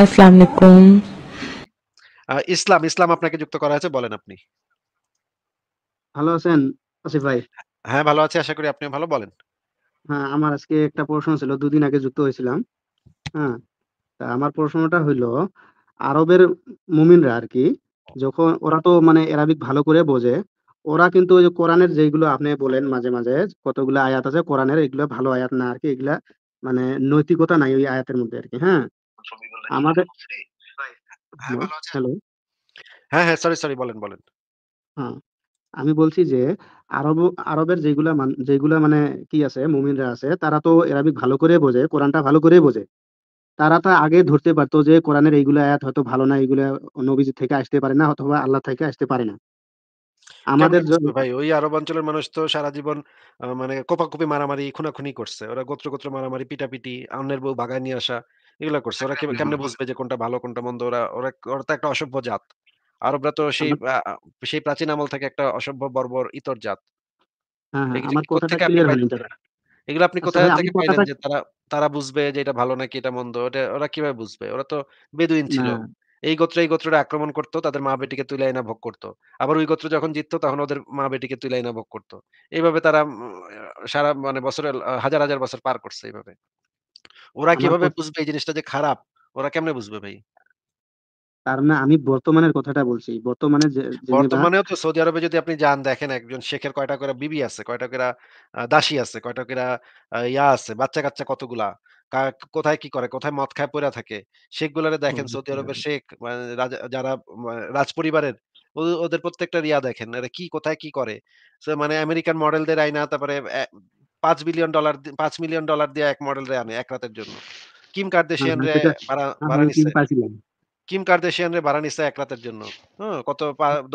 আসসালামু আলাইকুম ইসলাম ইসলাম আপনাকে যুক্ত করা আছে বলেন আপনি ভালো আছেন আসিফ ভাই হ্যাঁ ভালো আছি আশা করি আপনি ভালো বলেন হ্যাঁ আমার আজকে একটা প্রশ্ন ছিল দুদিন আগে যুক্ত হয়েছিলাম হ্যাঁ আমার প্রশ্নটা হইলো আরবের মুমিনরা আর কি যখন ওরা তো মানে এরাবিক ভালো করে বোঝে ওরা কিন্তু ওই যে কোরআনের যেগুলো আপনি বলেন মাঝে মাঝে কতগুলো আয়াত আছে কোরআনের এগুলো ভালো আয়াত না আর কি এগুলা মানে নৈতিকতা নাই ওই আয়াতের মধ্যে আর কি হ্যাঁ মানে আমাদের হ্যাঁ, আচ্ছা। হ্যালো হ্যাঁ হ্যাঁ সরি সরি বলেন বলেন হ্যাঁ আমি বলছি যে আরব আরবের যেগুলা যেগুলা মানে কি আছে মুমিনরা আছে তারা তো এরাবিক ভালো করে বোঝে কোরআনটা ভালো করে বোঝে তারা তো আগে ধরতে পারতো যে কোরআনের এইগুলো আয়াত হয়তো ভালো না এইগুলা নবীজি থেকে আসতে পারে না অথবা আল্লাহ থেকে আসতে পারে না আমাদের ভাই ওই আরব অঞ্চলের মানুষ তো সারা জীবন মানে কোপাকুপি মারামারি খুনাখুনি করছে ওরা গোত্র গোত্র মারামারি পিটাপিটি অন্যের বউ বাগায় নিয়ে আসা এগুলা করছে। ওরা কেমনে বুঝবে যে কোনটা ভালো কোনটা মন্দ? ওরা ওরা তো একটা অসভ্য জাত। আরবরা তো সেই সেই প্রাচীন আমল থেকে একটা অসভ্য বর্বর ইতর জাত। হ্যাঁ, হ্যাঁ, এগুলো আপনি আচ্ছা, কোথায় থেকে পাইলেন যে তারা তারা বুঝবে যে এটা ভালো নাকি এটা মন্দ? ওটা ওরা কিভাবে বুঝবে? ওরা তো বেদুইন ছিল। হ্যাঁ। এই গোত্র এই গোত্রটা আক্রমণ করত, তাদের মা-বেটিকে তুলে আইনা ভোগ করত। আবার ওই গোত্র যখন জিততো তখন ওদের মা-বেটিকে তুলে আইনা ভোগ করত। এইভাবে তারা সারা মানে বছরের হাজার, হাজার বছর পার করছে এইভাবে ওরা কিভাবে বুঝবে এই জিনিসটা যে খারাপ ওরা কেমনে বুঝবে ভাই তার না মানে আমি বর্তমানের কথাটা বলছি বর্তমানে বর্তমানেও তো সৌদি আরবে যদি আপনি যান দেখেন একজন শেখের কয়টা করে বিবি আছে কয়টা করে দাসী আছে কয়টা করে ইয়া আছে বাচ্চা কাচ্চা কতগুলা কোথায় কি করে কোথায় মদ খায় পড়ে থাকে শেখ গুলারে মানে মানে দেখেন সৌদি আরবের শেখ যারা রাজ পরিবারের ওদের প্রত্যেকটা রিয়া দেখেন কি কোথায় কি করে মানে আমেরিকান মডেলদের আইনা তারপরে পাঁচ বিলিয়ন ডলার পাঁচ মিলিয়ন ডলার দিয়ে এক মডেল রে আনে এক রাতের জন্য কিম কার্দেশিয়ান হ্যাঁ, রে কিম কার্দেশিয়ান রে বারানিসা নিচ্ছে এক রাতের জন্য হ্যাঁ কত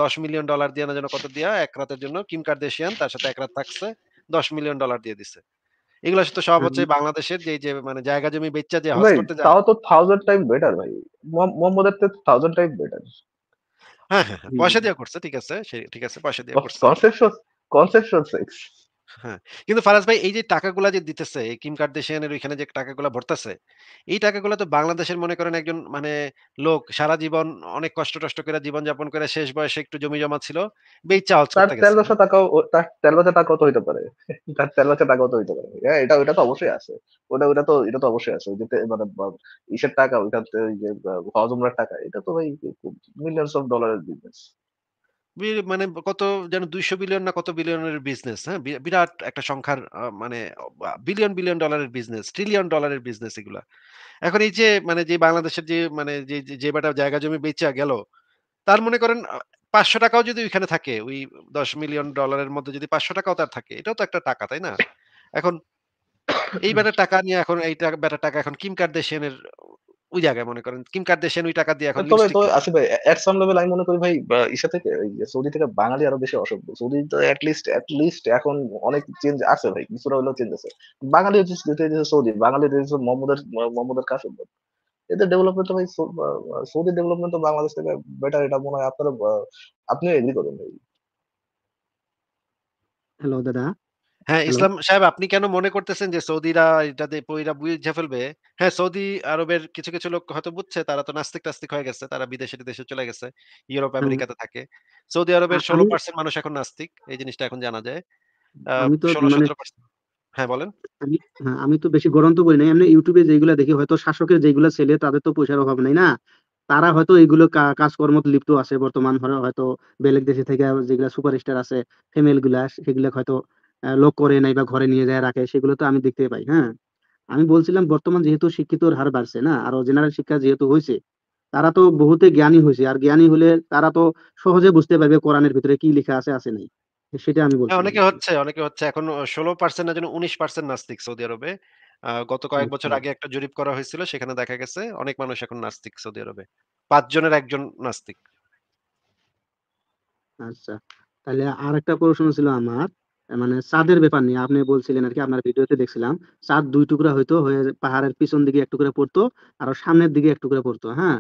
দশ মিলিয়ন ডলার দিয়ে না যেন কত দিয়া এক রাতের জন্য কিম কার্দেশিয়ান তার সাথে এক রাত থাকছে দশ মিলিয়ন ডলার দিয়ে দিছে এগুলো তো সব হ্যাঁ, হচ্ছে বাংলাদেশের যে যে মানে জায়গা জমি বেচা যে হজ করতে যায় তাও তো 1000 টাইম বেটার ভাই মোহাম্মদের তো 1000 টাইম বেটার হ্যাঁ হ্যাঁ, হ্যাঁ পয়সা দিয়ে করছে ঠিক আছে ঠিক আছে পয়সা দিয়ে করছে কনসেপশন কনসেপশন সেক্স হ্যাঁ। কিন্তু ফারাজ ভাই এই যে টাকাগুলা যে দিতেছে, এই কিম কার্দাশিয়ানের ওইখানে যে টাকাগুলা ভরতেছে, এই টাকাগুলা তো বাংলাদেশের মনে করেন একজন মানে লোক সারা জীবন অনেক কষ্ট-টষ্ট জীবন জীবনযাপন করে শেষ বয়সে একটু জমি-জমা ছিল, বেইচা হচ্ছে তার তেল বছর টাকাও তার তেল বছর টাকাও তো হইতে পারে। তার তেল বছর টাকাও তো হইতে পারে। হ্যাঁ, এটা ওইটা তো অবশ্যই আছে। ওটা ওটা তো এটা তো অবশ্যই আছে। মানে, ওই যে মানে ইসের টাকা ওইটা ওই যে বা টাকা। এটা তো ভাই মিলিয়নস অফ ডলারের বিজনেস। মানে কত যেন দুইশো বিলিয়ন না কত বিলিয়নের বিজনেস, হ্যাঁ? বিরাট একটা সংখ্যার মানে বিলিয়ন, বিলিয়ন ডলারের বিজনেস, ট্রিলিয়ন ডলারের বিজনেস এগুলা। এখন এই যে মানে যে বাংলাদেশের যে মানে যে যে বেটা জায়গা জমি বেঁচে গেল, তার মনে করেন পাঁচশো টাকাও যদি ওইখানে থাকে, ওই দশ মিলিয়ন ডলারের মধ্যে যদি পাঁচশো টাকাও তার থাকে, এটাও তো একটা টাকা, তাই না? এখন এই বেটার টাকা নিয়ে এখন এই বেটার টাকা এখন কিম কার্দাশিয়ান এর ওই জায়গায় মনে করেন কিম কার্দাশিয়ান ওই টাকা দিয়ে এখন তবে তো আসিফ ভাই এট সাম লেভেল আমি মনে করি ভাই ইসা থেকে সৌদি থেকে বাঙালি আরো বেশি অসভ্য সৌদি তো এট লিস্ট এট লিস্ট এখন অনেক চেঞ্জ আছে ভাই কিছুটা হলেও চেঞ্জ আছে বাঙালি যেতে সৌদি বাঙালি যেতে মোহাম্মদের মোহাম্মদের কাজ এদের ডেভেলপমেন্ট ভাই সৌদি ডেভেলপমেন্ট তো বাংলাদেশ থেকে বেটার এটা মনে হয় আপনারা আপনিও এগ্রি করেন ভাই হ্যালো দাদা হ্যাঁ ইসলাম সাহেব আপনি কেন মনে করতেছেন যে সৌদিরা পইরা বুঝে ফেলবে হ্যাঁ সৌদি আরবের কিছু কিছু লোক হয়তো বুঝছে তারা তো নাস্তিক হয়ে গেছে তারা বিদেশে দেশে চলে গেছে ইউরোপ আমেরিকাতে থাকে সৌদি আরবের ষোলো পার্সেন্ট মানুষ এখন নাস্তিক এই জিনিসটা এখন জানা যায় মানে হ্যাঁ বলেন আমি হ্যাঁ, তো বেশি গরম তো বলি আমি ইউটিউবে যেগুলা দেখি হয়তো শাসকের যেগুলো ছেলে তাদের তো পয়সার অভাব নাই না তারা হয়তো এইগুলো কাজকর্ম লিপ্ত আছে বর্তমান হয়তো বেলেগ দেশে থেকে যেগুলা সুপারস্টার আছে ফিমেল গুলা সেগুলা হয়তো লোক করে নাই বা ঘরে নিয়ে যায় রাখে সেগুলো তো আমি দেখতে পাই হ্যাঁ আমি বলছিলাম বর্তমান যেহেতু শিক্ষিতর হার বাড়ছে না আর জেনারেল শিক্ষা যেহেতু হয়েছে তারা তো বহুতে জ্ঞানী হয়েছে আর জ্ঞানী হলে তারা তো সহজে বুঝতে পারবে কোরআনের ভিতরে কি লেখা আছে আছে নাই সেটা আমি হ্যাঁ, বলছি অনেকে হচ্ছে অনেকে হচ্ছে এখন ষোলো পার্সেন্ট না যেন উনিশ পার্সেন্ট নাস্তিক সৌদি আরবে গত কয়েক আচ্ছা। বছর আগে একটা জরিপ করা হয়েছিল সেখানে দেখা গেছে অনেক মানুষ এখন নাস্তিক সৌদি আরবে পাঁচ জনের একজন নাস্তিক আচ্ছা তাহলে আর একটা প্রশ্ন ছিল আমার মানে চাঁদের ব্যাপার নিয়ে আপনি বলছিলেন আর কি আপনার ভিডিওতে দেখছিলাম চাঁদ দুই টুকরা হইতো হয়ে পাহাড়ের পিছন দিকে এক টুকরা পড়তো আর সামনের দিকে এক টুকরা পড়তো হ্যাঁ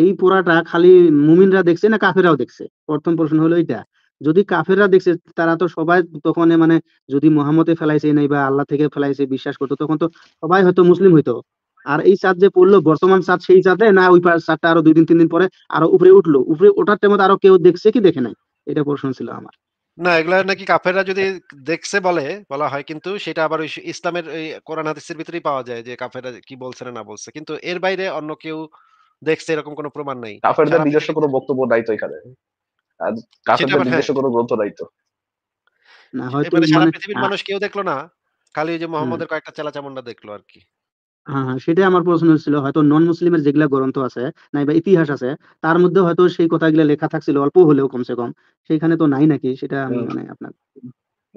এই পোড়াটা খালি মুমিনরা দেখছে না কাফেরাও দেখছে প্রথম প্রশ্ন হলো এইটা যদি কাফেররা দেখছে তারা তো সবাই তখন মানে যদি মোহাম্মতে ফেলাইছে নাই বা আল্লাহ থেকে ফেলাইছে বিশ্বাস করতো তখন তো সবাই হয়তো মুসলিম হইতো আর এই চাঁদ যে পড়লো বর্তমান চাঁদ সেই চাঁদে না ওই চাঁদটা আরো দুই দিন তিন দিন পরে আরো উপরে উঠলো উপরে ওঠার টাইমে আরো কেউ দেখছে কি দেখে নাই এটা প্রশ্ন ছিল আমার না এগুলা নাকি কাফেররা যদি দেখছে বলে বলা হয় কিন্তু সেটা আবার ওই ইসলামের ওই কোরআন হাদিসের ভিতরেই পাওয়া যায় যে কাফেররা কি বলছে না বলছে কিন্তু এর বাইরে অন্য কেউ দেখছে এরকম কোনো প্রমাণ নাই কাফেরদের নিজস্ব কোনো বক্তব্য নাই তো এখানে কাফেরদের মানে নিজস্ব কোনো গ্রন্থ নাই তো না হয়তো মানে সারা মানে পৃথিবীর মানুষ কেউ দেখলো না খালি ওই যে মোহাম্মদের কয়েকটা চেলা চামুন্ডা দেখলো আর কি হ্যাঁ হ্যাঁ সেটাই আমার প্রশ্ন ছিল হয়তো নন মুসলিমের যেগুলা গ্রন্থ আছে বা ইতিহাস আছে তার মধ্যে হয়তো সেই কথাগুলো লেখা থাকছিল অল্প হলেও কমসে কম সেইখানে তো নাই নাকি সেটা আমি মানে আপনার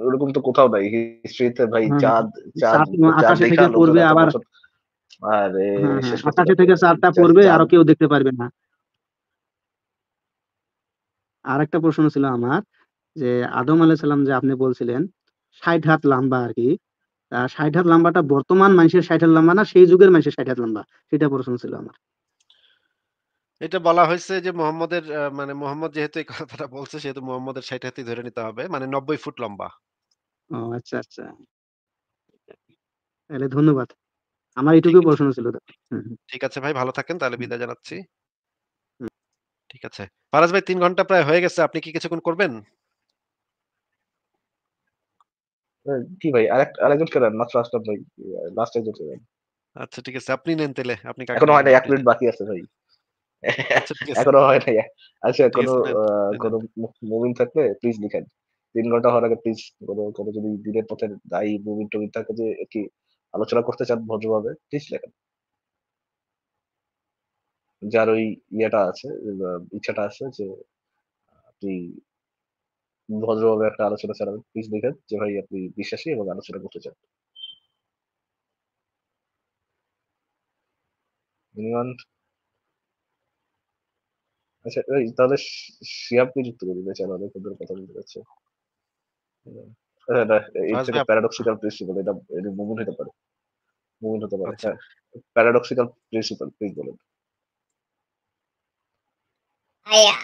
ওরকম তো কোথাও নাই হিস্ট্রিতে ভাই হ্যাঁ, হ্যাঁ। চাঁদ চাঁদ হ্যাঁ, আকাশে থেকে পড়বে আবার আরে আকাশে থেকে চাঁদটা পড়বে আর কেউ দেখতে পারবে না আর একটা প্রশ্ন ছিল আমার যে আদম আলাহিসাল্লাম যে আপনি বলছিলেন ষাট হাত লম্বা আর কি ষাট হাত লম্বাটা বর্তমান মানুষের ষাট হাত লম্বা না সেই যুগের মানুষের ষাট হাত লম্বা সেটা প্রশ্ন ছিল আমার এটা বলা হয়েছে যে মোহাম্মদের মানে মোহাম্মদ যেহেতু এই কথাটা বলছে সেহেতু মোহাম্মদের ষাট হাতি ধরে নিতে হবে মানে নব্বই ফুট লম্বা ও আচ্ছা আচ্ছা তাহলে ধন্যবাদ আমার এটুকু প্রশ্ন ছিল ঠিক আছে ভাই ভালো থাকেন তাহলে বিদায় জানাচ্ছি ঠিক আছে ফারাজ ভাই তিন ঘন্টা প্রায় হয়ে গেছে আপনি কি কিছুক্ষণ করবেন কি ভাই আরেকটা আরেকজনকে দেন মাত্র আসলাম ভাই লাস্ট একজনকে দেন আচ্ছা ঠিক আছে আপনি নেন তাহলে আপনি এখনো হয় না এক মিনিট বাকি আছে ভাই আচ্ছা, এখনো হয় না আচ্ছা কোনো কোনো মুভিং থাকলে প্লিজ লিখেন তিন ঘন্টা হওয়ার আগে প্লিজ কোনো কোনো যদি দিনের পথে দায়ী মুভিং টুভিং থাকে যে কি আলোচনা করতে চান ভদ্রভাবে প্লিজ লেখেন যার ওই ইয়েটা আছে ইচ্ছাটা আছে যে আপনি ভদ্রভাবে একটা আলোচনা চালাবেন প্লিজ দেখেন যে ভাই আপনি বিশ্বাসী এবং আলোচনা করতে চান আচ্ছা যুক্ত কথা বলতে হ্যাঁ, এটা হতে পারে হতে পারে প্রিন্সিপাল আচ্ছা। হ্যাঁ। বলেন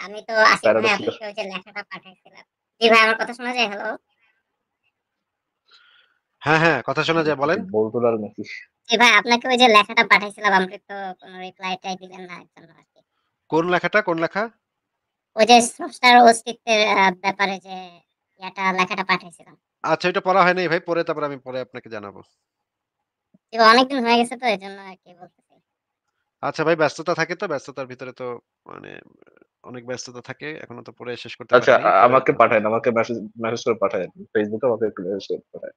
আমি তো আপনাকে লেখাটা পাঠাইছিলাম জি ভাই আমার কথা শোনা যায় হ্যালো হ্যাঁ হ্যাঁ কথা শোনা যায় বলেন নাকি জি ভাই আপনাকে ওই যে লেখাটা পাঠাইছিলাম তো কোনো রিপ্লাই টাই দিলেন না একদম কোন লেখাটা কোন লেখা ওই যে স্রষ্টার অস্তিত্বের ব্যাপারে যে এটা লেখাটা পাঠাইছিলাম আচ্ছা এটা পড়া হয়নি ভাই পরে তারপর আমি পরে আপনাকে জানাবো অনেকদিন হয়ে গেছে তো এজন্য আর কি বলতেছি আচ্ছা ভাই ব্যস্ততা থাকে তো ব্যস্ততার ভিতরে তো মানে অনেক ব্যস্ততা থাকে এখন তো পরে শেষ করতে আচ্ছা আমাকে পাঠায় আমাকে মেসেজ মেসেজ করে পাঠায় ফেসবুকে আমাকে একটু মেসেজ করে পাঠায়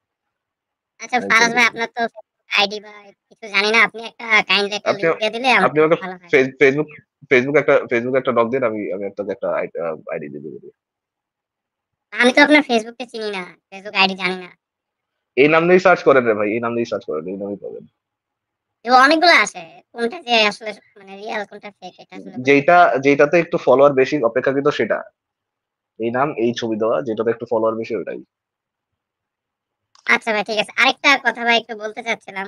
আচ্ছা ফারাজ ভাই আপনার তো আইডি বা কিছু জানি না আপনি একটা কাইন্ড একটা লিংক দিয়ে দিলে আপনি আমাকে ফেসবুক ফেসবুক একটা ফেসবুক একটা লগ দেন আমি আমি একটা একটা আইডি দিয়ে দিই আমি তো আপনার ফেসবুকে চিনি না ফেসবুক আইডি জানি না এই নাম দিয়ে সার্চ করেন রে ভাই এই নাম দিয়ে সার্চ করেন এই নামই পাবেন অনেকগুলো আছে কোনটা যে আসলে মানে রিয়েল কোনটা ফেক এটা আসলে যেটা যেটাতে একটু ফলোয়ার বেশি অপেক্ষাকৃত সেটা এই নাম এই ছবি দেওয়া যেটাতে একটু ফলোয়ার বেশি আচ্ছা ভাই ঠিক আছে আরেকটা কথা ভাই একটু বলতে চাচ্ছিলাম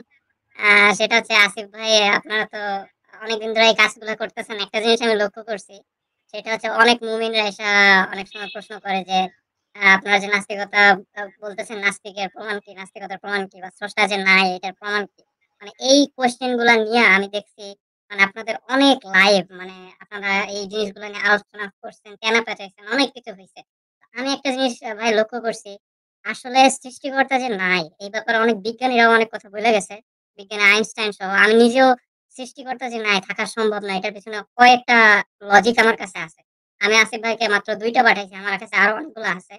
সেটা হচ্ছে আসিফ ভাই আপনারা তো অনেকদিন ধরে এই কাজগুলো করতেছেন একটা জিনিস আমি লক্ষ্য করছি সেটা হচ্ছে অনেক মুমিনরা এসে অনেক সময় প্রশ্ন করে যে আপনারা যে নাস্তিকতা বলতেছেন নাস্তিকের প্রমাণ কি নাস্তিকতার প্রমাণ কি বা স্রষ্টা যে নাই এটার প্রমাণ কি মানে এই কোয়েশ্চেন গুলা নিয়ে আমি দেখছি মানে আপনাদের অনেক লাইভ মানে আপনারা এই জিনিসগুলো নিয়ে আলোচনা করছেন কেন পেঁচাইছেন মানে অনেক কিছু হয়েছে আমি একটা জিনিস ভাই লক্ষ্য করছি আসলে সৃষ্টিকর্তা যে নাই এই ব্যাপারে অনেক বিজ্ঞানীরাও অনেক কথা বলে গেছে বিজ্ঞানী আইনস্টাইন সহ আমি নিজেও সৃষ্টিকর্তা যে নাই থাকা সম্ভব না এটার পিছনে কয়েকটা লজিক আমার কাছে আছে আমি আসিফ ভাইকে মাত্র দুইটা পাঠাইছি আমার কাছে আরো অনেকগুলো আছে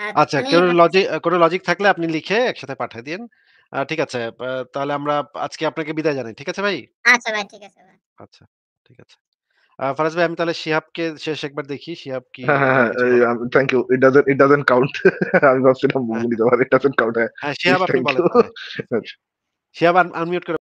আচ্ছা আপনি আচ্ছা, কোনো লজিক কোনো লজিক থাকলে আপনি লিখে একসাথে পাঠিয়ে দিয়েন। ঠিক আছে। তাহলে আমরা আজকে আপনাকে বিদায় জানাই। ঠিক আছে ভাই? আচ্ছা ভাই, ঠিক আছে ভাই। আচ্ছা, ঠিক আছে। আ ফারাজ ভাই আমি তাহলে শিহাবকে শেষ একবার দেখি। শিহাব কি হ্যাঁ, হ্যাঁ, uh thank you. It doesn't it doesn't count. আমি ভাবছিলাম হ্যাঁ। মুভি দিতে পারে। ইট ডাজন্ট কাউন্ট হ্যাঁ। শিহাব আপনি বলেন আচ্ছা। শিহাব আনমিউট করে